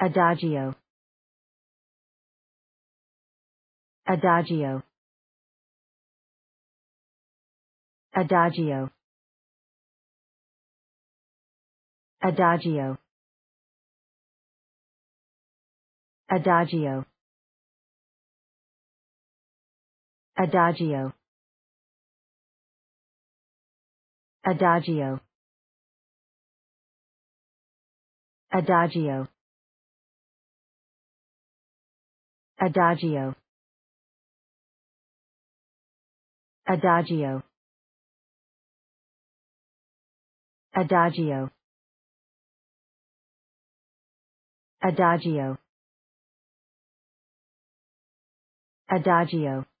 Adagio. Adagio. Adagio. Adagio. Adagio. Adagio. Adagio. Adagio. Adagio. Adagio. Adagio. Adagio. Adagio.